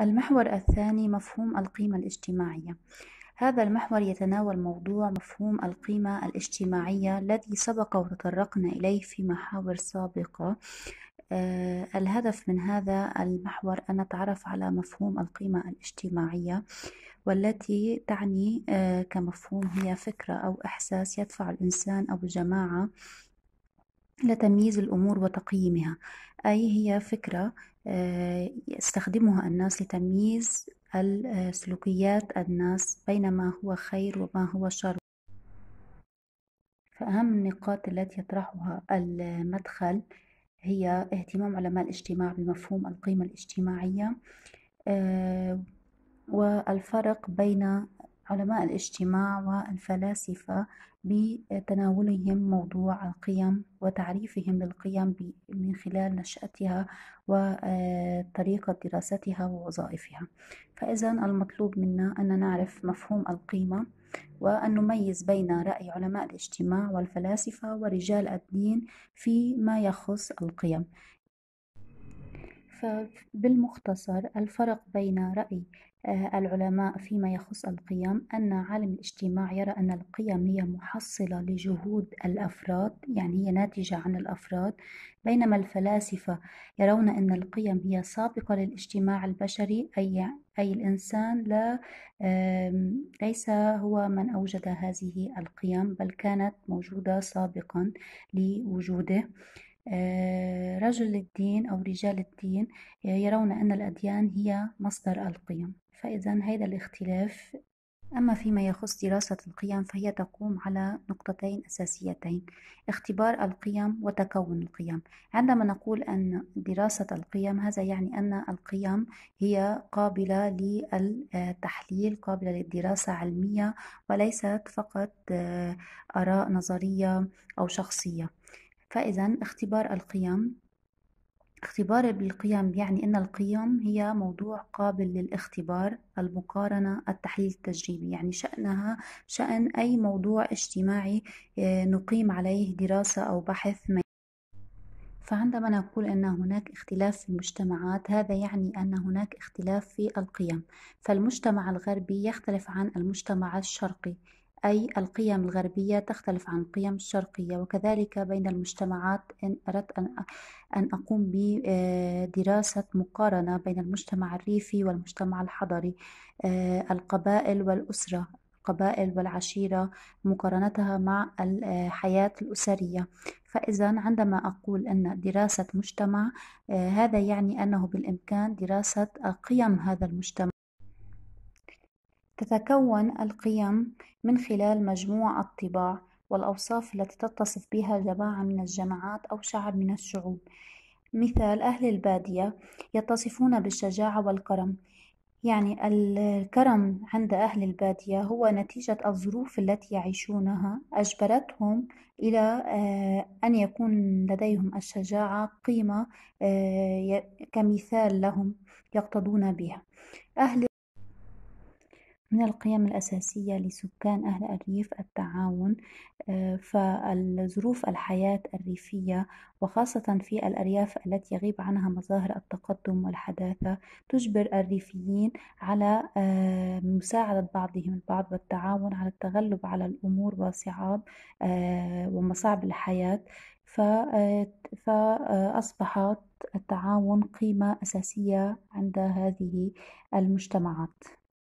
المحور الثاني مفهوم القيمة الاجتماعية هذا المحور يتناول موضوع مفهوم القيمة الاجتماعية الذي سبق وتطرقنا إليه في محاور سابقة آه الهدف من هذا المحور أن نتعرف على مفهوم القيمة الاجتماعية والتي تعني آه كمفهوم هي فكرة أو إحساس يدفع الإنسان أو الجماعة لتمييز الأمور وتقييمها أي هي فكرة آه، يستخدمها الناس لتمييز السلوكيات الناس بين ما هو خير وما هو شر فأهم النقاط التي يطرحها المدخل هي اهتمام علماء الاجتماع بمفهوم القيمة الاجتماعية آه، والفرق بين علماء الاجتماع والفلاسفة بتناولهم موضوع القيم وتعريفهم للقيم من خلال نشأتها وطريقة آه، دراستها ووظائفها فإذا المطلوب منا أن نعرف مفهوم القيمة وأن نميز بين رأي علماء الاجتماع والفلاسفة ورجال الدين فيما يخص القيم فبالمختصر الفرق بين رأي آه، العلماء فيما يخص القيم أن عالم الاجتماع يرى أن القيم هي محصلة لجهود الأفراد يعني هي ناتجة عن الأفراد بينما الفلاسفة يرون أن القيم هي سابقة للاجتماع البشري أي أي الإنسان لا ليس هو من أوجد هذه القيم بل كانت موجودة سابقا لوجوده آه، رجل الدين أو رجال الدين آه، يرون أن الأديان هي مصدر القيم فإذا هذا الاختلاف أما فيما يخص دراسة القيم فهي تقوم على نقطتين أساسيتين اختبار القيم وتكون القيم عندما نقول أن دراسة القيم هذا يعني أن القيم هي قابلة للتحليل قابلة للدراسة علمية وليست فقط آه، آراء نظرية أو شخصية فإذا اختبار القيم اختبار القيم يعني أن القيم هي موضوع قابل للاختبار المقارنة التحليل التجريبي يعني شأنها شأن أي موضوع اجتماعي آه، نقيم عليه دراسة أو بحث ما فعندما نقول أن هناك اختلاف في المجتمعات هذا يعني أن هناك اختلاف في القيم فالمجتمع الغربي يختلف عن المجتمع الشرقي أي القيم الغربية تختلف عن القيم الشرقية وكذلك بين المجتمعات إن أردت أن أقوم بدراسة آه، مقارنة بين المجتمع الريفي والمجتمع الحضري آه، القبائل والأسرة القبائل والعشيرة مقارنتها مع الحياة آه، الأسرية فإذا عندما أقول أن دراسة مجتمع هذا يعني أنه بالإمكان دراسة قيم هذا المجتمع تتكون القيم من خلال مجموع الطباع والأوصاف التي تتصف بها جماعة من الجماعات أو شعب من الشعوب مثال أهل البادية يتصفون بالشجاعة والكرم يعني الكرم عند أهل البادية هو نتيجة الظروف التي يعيشونها أجبرتهم إلى آه، أن يكون لديهم الشجاعة قيمة آه، كمثال لهم يقتضون بها أهل من القيم الأساسية لسكان أهل الريف التعاون آه، فالظروف الحياة الريفية وخاصة في الأرياف التي يغيب عنها مظاهر التقدم والحداثة تجبر الريفيين على آه، مساعدة بعضهم البعض والتعاون على التغلب على الأمور وصعاب آه، ومصاعب الحياة فأصبحت التعاون قيمة أساسية عند هذه المجتمعات